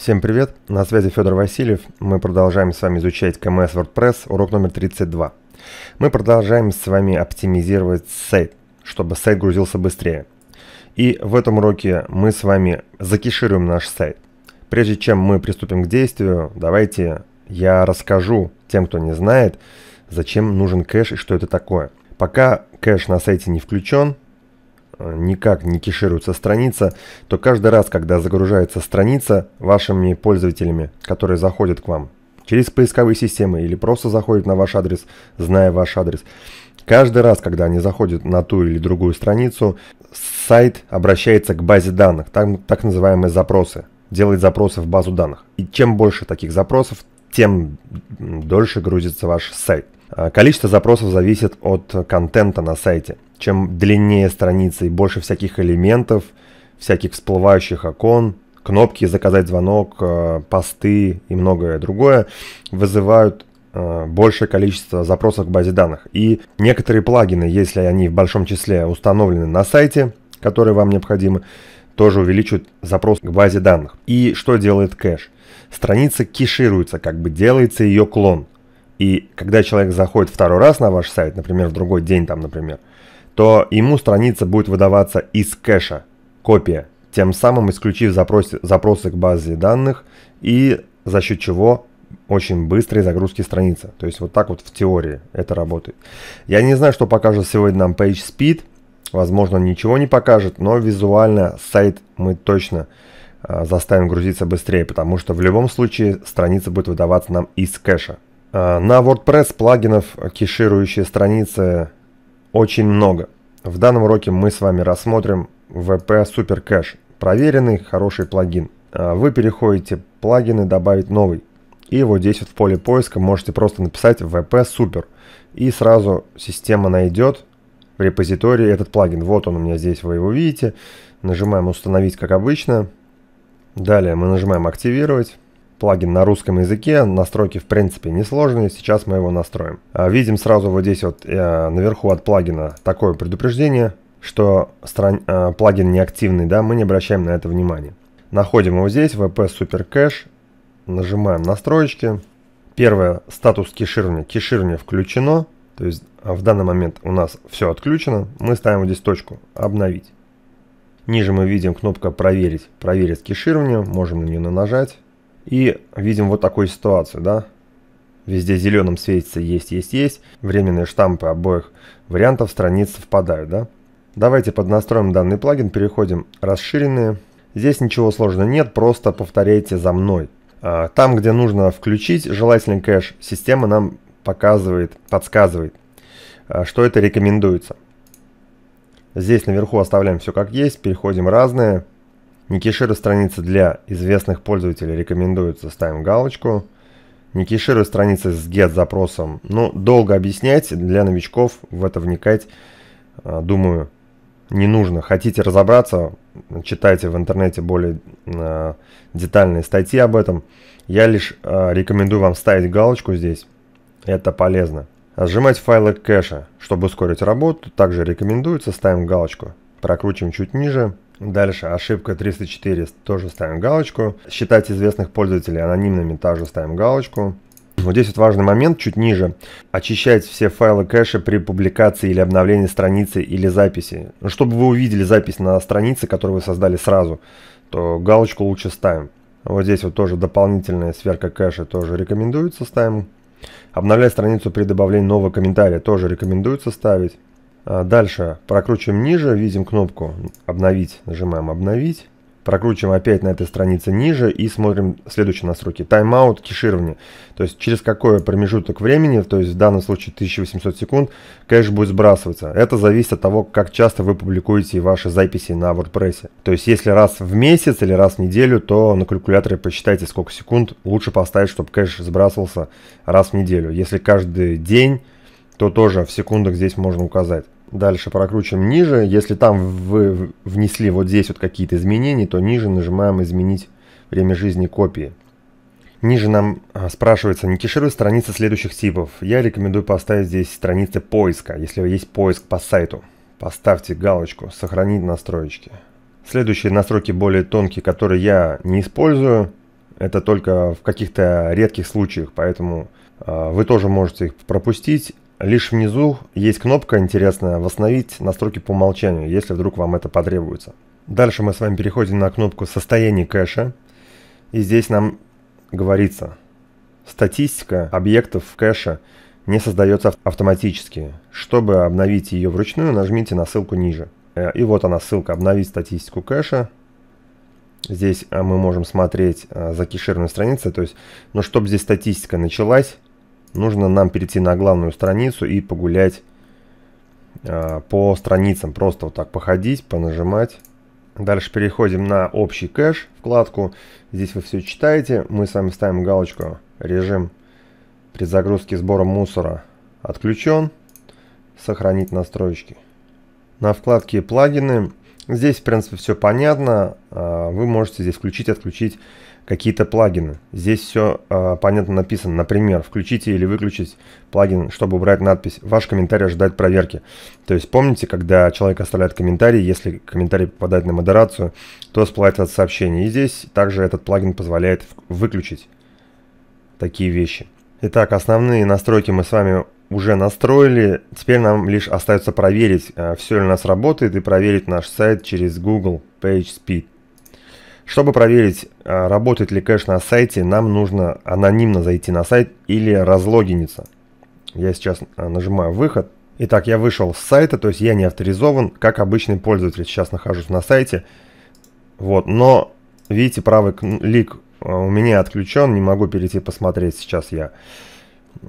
Всем привет, на связи Федор Васильев. Мы продолжаем с вами изучать КМС WordPress, урок номер 32. Мы продолжаем с вами оптимизировать сайт, чтобы сайт грузился быстрее. И в этом уроке мы с вами закишируем наш сайт. Прежде чем мы приступим к действию, давайте я расскажу тем, кто не знает, зачем нужен кэш и что это такое. Пока кэш на сайте не включен, Э, никак не кешируется страница, то каждый раз, когда загружается страница вашими пользователями, которые заходят к вам через поисковые системы или просто заходят на ваш адрес, зная ваш адрес, каждый раз, когда они заходят на ту или другую страницу, сайт обращается к базе данных, там так называемые запросы, делает запросы в базу данных. И чем больше таких запросов, тем дольше грузится ваш сайт. А, количество запросов зависит от контента на сайте. Чем длиннее страница и больше всяких элементов, всяких всплывающих окон, кнопки «Заказать звонок», а, посты и многое другое вызывают а, большее количество запросов к базе данных. И некоторые плагины, если они в большом числе установлены на сайте, которые вам необходимы, тоже увеличивают запрос к базе данных. И что делает кэш? Страница кешируется, как бы делается ее клон – и когда человек заходит второй раз на ваш сайт, например, в другой день там, например, то ему страница будет выдаваться из кэша, копия, тем самым исключив запросы запросы к базе данных и за счет чего очень быстрые загрузки страницы. То есть вот так вот в теории это работает. Я не знаю, что покажет сегодня нам PageSpeed. Возможно, ничего не покажет, но визуально сайт мы точно а, заставим грузиться быстрее, потому что в любом случае страница будет выдаваться нам из кэша. Э, на WordPress плагинов, э, кеширующие страницы, очень много. В данном уроке мы с вами рассмотрим VP Super Cache. Проверенный, хороший плагин. Э, вы переходите плагины «Добавить новый». И вот здесь вот в поле поиска можете просто написать VP Super. И сразу система найдет в репозитории этот плагин. Вот он у меня здесь, вы его видите. Нажимаем «Установить», как обычно. Далее мы нажимаем «Активировать» плагин на русском языке, настройки в принципе несложные, сейчас мы его настроим. А, видим сразу вот здесь вот э, наверху от плагина такое предупреждение, что стран... А, плагин неактивный, да, мы не обращаем на это внимания. Находим его здесь, VP Super Cache, нажимаем настройки. Первое, статус кеширования. Кеширование включено, то есть а, в данный момент у нас все отключено. Мы ставим здесь точку «Обновить». Ниже мы видим кнопка «Проверить». Проверить кеширование, можем на нее нажать. И видим вот такую ситуацию, да. Везде зеленым светится есть, есть, есть. Временные штампы обоих вариантов страниц совпадают, да. Давайте поднастроим данный плагин, переходим расширенные. Здесь ничего сложного нет, просто повторяйте за мной. А, там, где нужно включить желательный кэш, система нам показывает, подсказывает, а, что это рекомендуется. Здесь наверху оставляем все как есть, переходим разные. Никиширу страницы для известных пользователей рекомендуется, ставим галочку. Никиширу страницы с get запросом. Ну, долго объяснять, для новичков в это вникать, а, думаю, не нужно. Хотите разобраться, читайте в интернете более а, детальные статьи об этом. Я лишь а, рекомендую вам ставить галочку здесь. Это полезно. Сжимать файлы кэша, чтобы ускорить работу, также рекомендуется. Ставим галочку. Прокручиваем чуть ниже. Дальше ошибка 304, тоже ставим галочку. Считать известных пользователей анонимными, тоже ставим галочку. Вот здесь вот важный момент, чуть ниже. Очищать все файлы кэша при публикации или обновлении страницы или записи. Ну, чтобы вы увидели запись на странице, которую вы создали сразу, то галочку лучше ставим. Вот здесь вот тоже дополнительная сверка кэша тоже рекомендуется ставим. Обновлять страницу при добавлении нового комментария тоже рекомендуется ставить. А, дальше прокручиваем ниже, видим кнопку «Обновить», нажимаем «Обновить». Прокручиваем опять на этой странице ниже и смотрим следующие настройки. Тайм-аут, кеширование. То есть через какой промежуток времени, то есть в данном случае 1800 секунд, кэш будет сбрасываться. Это зависит от того, как часто вы публикуете ваши записи на WordPress. То есть если раз в месяц или раз в неделю, то на калькуляторе посчитайте, сколько секунд лучше поставить, чтобы кэш сбрасывался раз в неделю. Если каждый день то тоже в секундах здесь можно указать. Дальше прокручиваем ниже. Если там вы внесли вот здесь вот какие-то изменения, то ниже нажимаем «Изменить время жизни копии». Ниже нам а, спрашивается, не кешируй страницы следующих типов. Я рекомендую поставить здесь страницы поиска, если есть поиск по сайту. Поставьте галочку «Сохранить настройки. Следующие настройки более тонкие, которые я не использую, это только в каких-то редких случаях, поэтому э, вы тоже можете их пропустить. Лишь внизу есть кнопка интересная «Восстановить настройки по умолчанию», если вдруг вам это потребуется. Дальше мы с вами переходим на кнопку «Состояние кэша». И здесь нам говорится, статистика объектов кэша не создается автоматически. Чтобы обновить ее вручную, нажмите на ссылку ниже. Э, и вот она ссылка «Обновить статистику кэша». Здесь э, мы можем смотреть э, закишированные страницы. То есть, но ну, чтобы здесь статистика началась, нужно нам перейти на главную страницу и погулять э, по страницам. Просто вот так походить, понажимать. Дальше переходим на общий кэш вкладку. Здесь вы все читаете. Мы с вами ставим галочку режим при загрузке сбора мусора отключен. Сохранить настройки. На вкладке плагины Здесь, в принципе, все понятно. А, вы можете здесь включить, отключить какие-то плагины. Здесь все а, понятно написано. Например, включите или выключить плагин, чтобы убрать надпись «Ваш комментарий ожидает проверки». То есть помните, когда человек оставляет комментарий, если комментарий попадает на модерацию, то всплывает от сообщение. И здесь также этот плагин позволяет выключить такие вещи. Итак, основные настройки мы с вами уже настроили. Теперь нам лишь остается проверить, э, все ли у нас работает, и проверить наш сайт через Google PageSpeed. Чтобы проверить, э, работает ли кэш на сайте, нам нужно анонимно зайти на сайт или разлогиниться. Я сейчас э, нажимаю «Выход». Итак, я вышел с сайта, то есть я не авторизован, как обычный пользователь. Сейчас нахожусь на сайте. Вот, но, видите, правый клик у меня отключен, не могу перейти посмотреть сейчас я.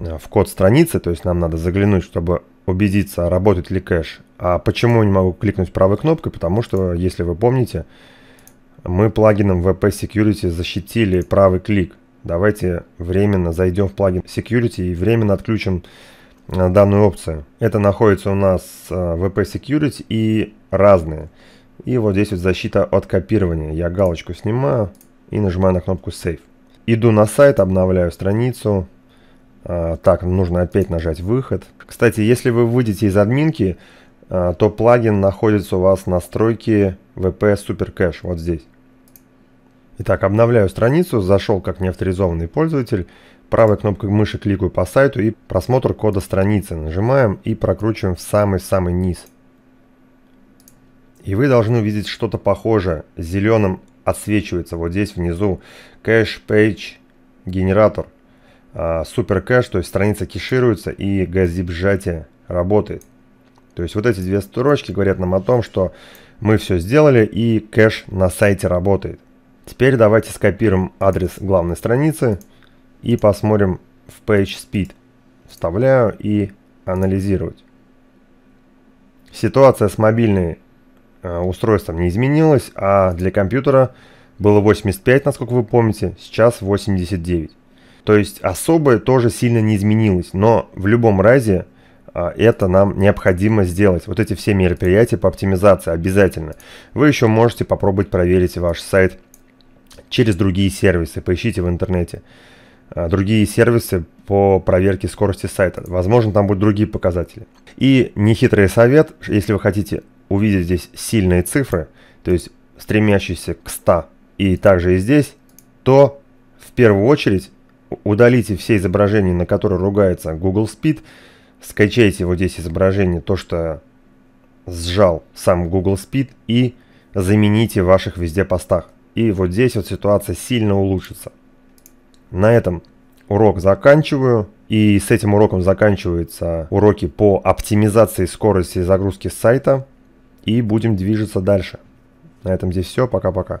Э, в код страницы, то есть нам надо заглянуть, чтобы убедиться, работает ли кэш. А почему не могу кликнуть правой кнопкой? Потому что, если вы помните, мы плагином VP Security защитили правый клик. Давайте временно зайдем в плагин Security и временно отключим э, данную опцию. Это находится у нас э, VP Security и разные. И вот здесь вот защита от копирования. Я галочку снимаю и нажимаю на кнопку Save. Иду на сайт, обновляю страницу, а, так, нужно опять нажать выход. Кстати, если вы выйдете из админки, а, то плагин находится у вас в настройке VP Super Cache, вот здесь. Итак, обновляю страницу, зашел как неавторизованный пользователь, правой кнопкой мыши кликаю по сайту и просмотр кода страницы нажимаем и прокручиваем в самый-самый низ. И вы должны увидеть что-то похожее, зеленым отсвечивается вот здесь внизу, Cache Page генератор а, супер кэш, то есть страница кешируется и газип сжатие работает. То есть вот эти две строчки говорят нам о том, что мы все сделали и кэш на сайте работает. Теперь давайте скопируем адрес главной страницы и посмотрим в PageSpeed. Вставляю и анализировать. Ситуация с мобильным э, устройством не изменилась, а для компьютера было 85, насколько вы помните, сейчас 89. То есть особое тоже сильно не изменилось, но в любом разе а, это нам необходимо сделать. Вот эти все мероприятия по оптимизации обязательно. Вы еще можете попробовать проверить ваш сайт через другие сервисы, поищите в интернете а, другие сервисы по проверке скорости сайта. Возможно, там будут другие показатели. И нехитрый совет, если вы хотите увидеть здесь сильные цифры, то есть стремящиеся к 100 и также и здесь, то в первую очередь удалите все изображения, на которые ругается Google Speed, скачайте вот здесь изображение, то, что сжал сам Google Speed, и замените в ваших везде постах. И вот здесь вот ситуация сильно улучшится. На этом урок заканчиваю. И с этим уроком заканчиваются уроки по оптимизации скорости загрузки сайта. И будем движется дальше. На этом здесь все. Пока-пока.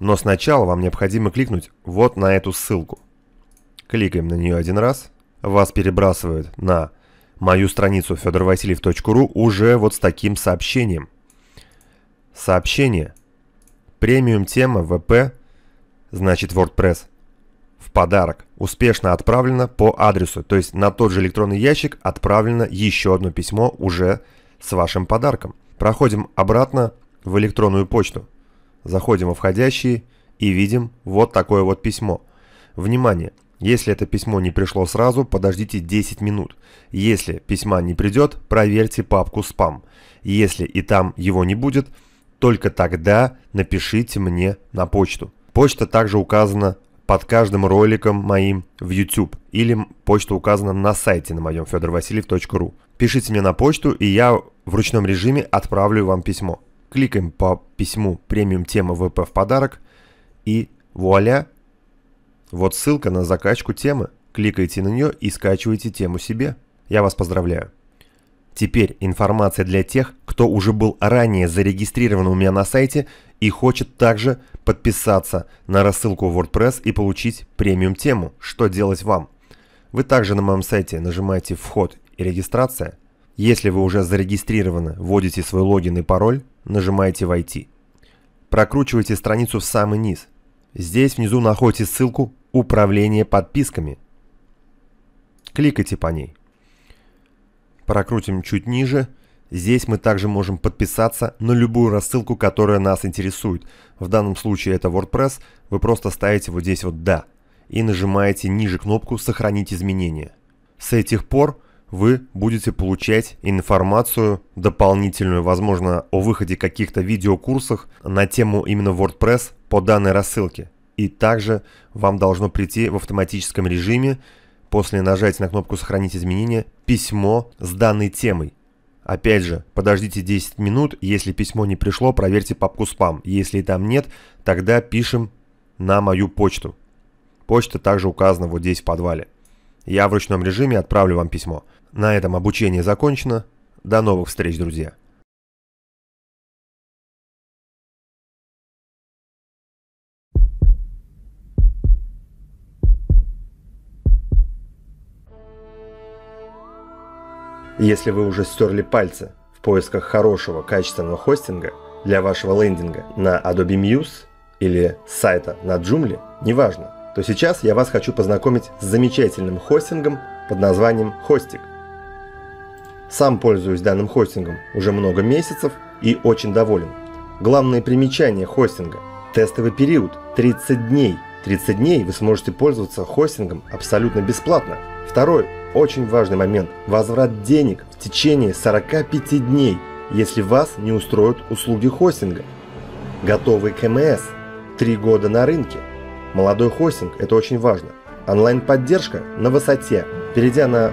но сначала вам необходимо кликнуть вот на эту ссылку. Кликаем на нее один раз. Вас перебрасывают на мою страницу fedorvasильев.ru уже вот с таким сообщением. Сообщение. Премиум тема ВП, значит WordPress, в подарок. Успешно отправлено по адресу, то есть на тот же электронный ящик отправлено еще одно письмо уже с вашим подарком. Проходим обратно в электронную почту. Заходим во входящие и видим вот такое вот письмо. Внимание! Если это письмо не пришло сразу, подождите 10 минут. Если письма не придет, проверьте папку «Спам». Если и там его не будет, только тогда напишите мне на почту. Почта также указана под каждым роликом моим в YouTube или почта указана на сайте на моем fedorvasiliev.ru. Пишите мне на почту, и я в ручном режиме отправлю вам письмо кликаем по письму «Премиум тема ВП в подарок» и вуаля! Вот ссылка на закачку темы. Кликайте на нее и скачивайте тему себе. Я вас поздравляю. Теперь информация для тех, кто уже был ранее зарегистрирован у меня на сайте и хочет также подписаться на рассылку WordPress и получить премиум тему «Что делать вам?». Вы также на моем сайте нажимаете «Вход и регистрация», если вы уже зарегистрированы, вводите свой логин и пароль, нажимаете «Войти». Прокручивайте страницу в самый низ. Здесь внизу находите ссылку «Управление подписками». Кликайте по ней. Прокрутим чуть ниже. Здесь мы также можем подписаться на любую рассылку, которая нас интересует. В данном случае это WordPress. Вы просто ставите вот здесь вот «Да» и нажимаете ниже кнопку «Сохранить изменения». С этих пор вы будете получать информацию дополнительную, возможно, о выходе каких-то видеокурсах на тему именно WordPress по данной рассылке. И также вам должно прийти в автоматическом режиме после нажатия на кнопку «Сохранить изменения» письмо с данной темой. Опять же, подождите 10 минут, если письмо не пришло, проверьте папку «Спам». Если там нет, тогда пишем на мою почту. Почта также указана вот здесь в подвале. Я в ручном режиме отправлю вам письмо. На этом обучение закончено. До новых встреч, друзья! Если вы уже стерли пальцы в поисках хорошего качественного хостинга для вашего лендинга на Adobe Muse или сайта на Joomla, неважно, то сейчас я вас хочу познакомить с замечательным хостингом под названием Hostik – сам пользуюсь данным хостингом уже много месяцев и очень доволен. Главные примечания хостинга. Тестовый период 30 дней. 30 дней вы сможете пользоваться хостингом абсолютно бесплатно. Второй очень важный момент – возврат денег в течение 45 дней, если вас не устроят услуги хостинга. Готовый КМС – 3 года на рынке. Молодой хостинг – это очень важно. Онлайн-поддержка на высоте. Перейдя на